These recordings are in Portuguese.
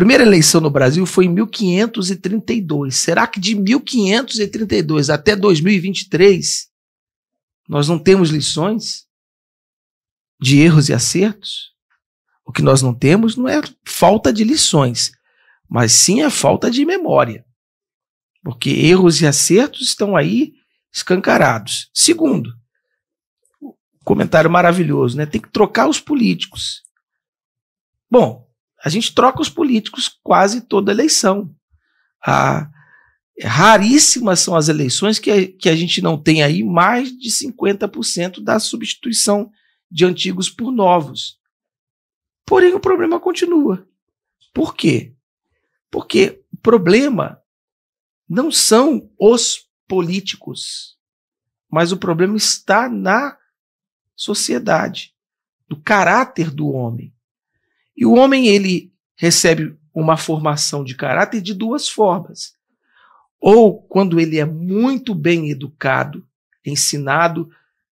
primeira eleição no Brasil foi em 1532. Será que de 1532 até 2023 nós não temos lições de erros e acertos? O que nós não temos não é falta de lições, mas sim a é falta de memória. Porque erros e acertos estão aí escancarados. Segundo, comentário maravilhoso, né? Tem que trocar os políticos. Bom, a gente troca os políticos quase toda eleição. raríssimas são as eleições que a, que a gente não tem aí mais de 50% da substituição de antigos por novos. Porém, o problema continua. Por quê? Porque o problema não são os políticos, mas o problema está na sociedade, do caráter do homem. E o homem, ele recebe uma formação de caráter de duas formas. Ou quando ele é muito bem educado, ensinado,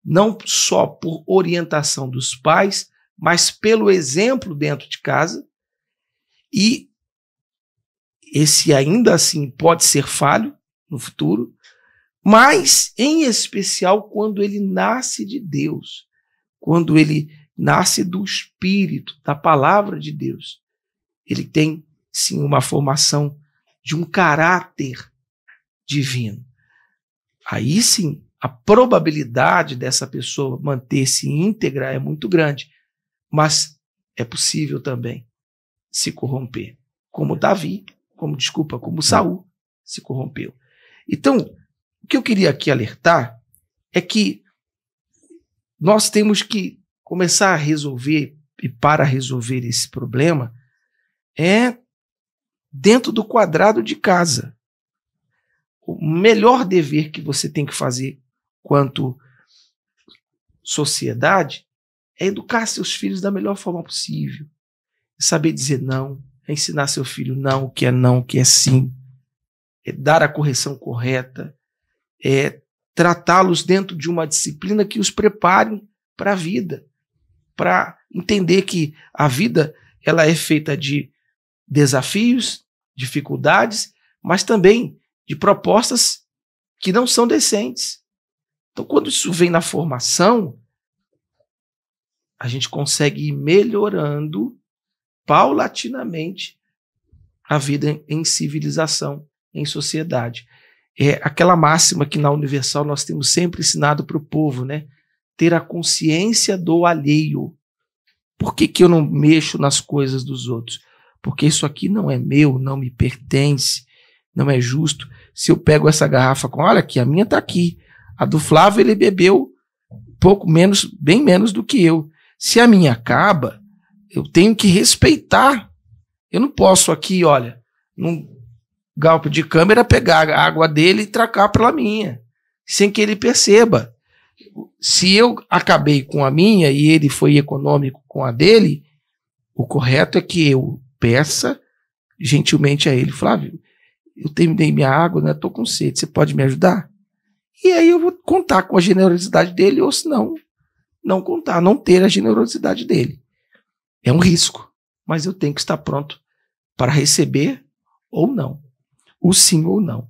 não só por orientação dos pais, mas pelo exemplo dentro de casa. E esse ainda assim pode ser falho no futuro, mas em especial quando ele nasce de Deus, quando ele nasce do Espírito, da palavra de Deus. Ele tem, sim, uma formação de um caráter divino. Aí sim, a probabilidade dessa pessoa manter-se íntegra é muito grande, mas é possível também se corromper, como Davi, como desculpa, como hum. Saul se corrompeu. Então, o que eu queria aqui alertar é que nós temos que começar a resolver e para resolver esse problema é dentro do quadrado de casa. O melhor dever que você tem que fazer quanto sociedade é educar seus filhos da melhor forma possível. É saber dizer não, é ensinar seu filho não, o que é não, o que é sim, é dar a correção correta, é tratá-los dentro de uma disciplina que os prepare para a vida para entender que a vida ela é feita de desafios, dificuldades, mas também de propostas que não são decentes. Então, quando isso vem na formação, a gente consegue ir melhorando paulatinamente a vida em civilização, em sociedade. É aquela máxima que na Universal nós temos sempre ensinado para o povo, né? ter a consciência do alheio. Por que, que eu não mexo nas coisas dos outros? Porque isso aqui não é meu, não me pertence, não é justo. Se eu pego essa garrafa com, olha aqui, a minha está aqui. A do Flávio ele bebeu pouco menos, bem menos do que eu. Se a minha acaba, eu tenho que respeitar. Eu não posso aqui, olha, num galpo de câmera pegar a água dele e tracar pela minha, sem que ele perceba se eu acabei com a minha e ele foi econômico com a dele, o correto é que eu peça gentilmente a ele, Flávio, eu terminei minha água, né? Tô com sede, você pode me ajudar? E aí eu vou contar com a generosidade dele, ou se não, não contar, não ter a generosidade dele. É um risco, mas eu tenho que estar pronto para receber ou não. O sim ou não.